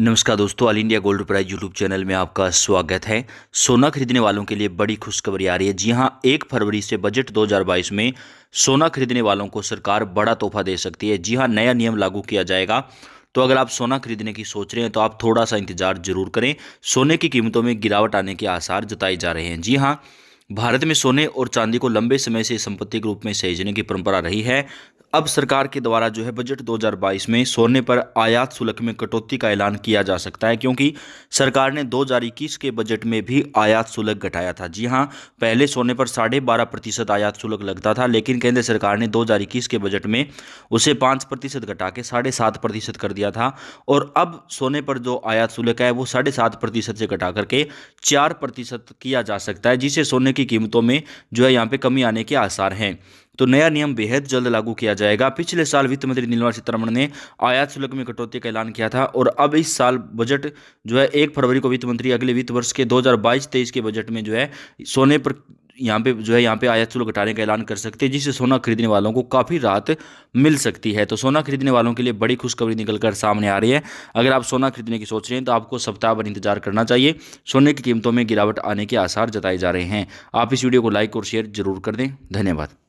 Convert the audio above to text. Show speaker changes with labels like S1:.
S1: नमस्कार दोस्तों all India gold prize YouTube channel में आपका स्वागत है सोना खरीदने वालों के लिए बड़ी खुशखबरी आ रही है जी हां एक फरवरी से बजट 2022 में सोना खरीदने वालों को सरकार बड़ा तोहफा दे सकती है जी हां नया नियम लागू किया जाएगा तो अगर आप सोना खरीदने की सोच रहे हैं तो आप थोड़ा सा इंतजार जरूर करें सोने की कीमतों में गिरावट आने के आसार जताए जा रहे हैं जी हाँ भारत में सोने और चांदी को लंबे समय से संपत्ति के रूप में सहेजने की परंपरा रही है अब सरकार के द्वारा जो है बजट 2022 में सोने पर आयात शुल्क में कटौती का ऐलान किया जा सकता है क्योंकि सरकार ने 2021 के बजट में भी आयात शुल्क घटाया था जी हां पहले सोने पर साढ़े बारह प्रतिशत आयात शुल्क लगता था लेकिन केंद्र सरकार ने 2021 के बजट में उसे पाँच प्रतिशत घटा के साढ़े सात प्रतिशत कर दिया था और अब सोने पर जो आयात शुल्क है वो साढ़े सात प्रतिशत से घटा करके चार प्रतिशत किया जा सकता है जिसे सोने की की कीमतों में जो है यहाँ पे कमी आने के आसार हैं तो नया नियम बेहद जल्द लागू किया जाएगा पिछले साल वित्त मंत्री निर्मला सीतारमण ने आयात शुल्क में कटौती का ऐलान किया था और अब इस साल बजट जो है एक फरवरी को वित्त मंत्री अगले वित्त वर्ष के 2022-23 के बजट में जो है सोने पर यहाँ पे जो है यहाँ पे आयात शुल्क घटाने का ऐलान कर सकते हैं जिससे सोना खरीदने वालों को काफ़ी राहत मिल सकती है तो सोना खरीदने वालों के लिए बड़ी खुशखबरी निकल कर सामने आ रही है अगर आप सोना खरीदने की सोच रहे हैं तो आपको सप्ताह भर इंतजार करना चाहिए सोने की कीमतों में गिरावट आने के आसार जताए जा रहे हैं आप इस वीडियो को लाइक और शेयर जरूर कर दें धन्यवाद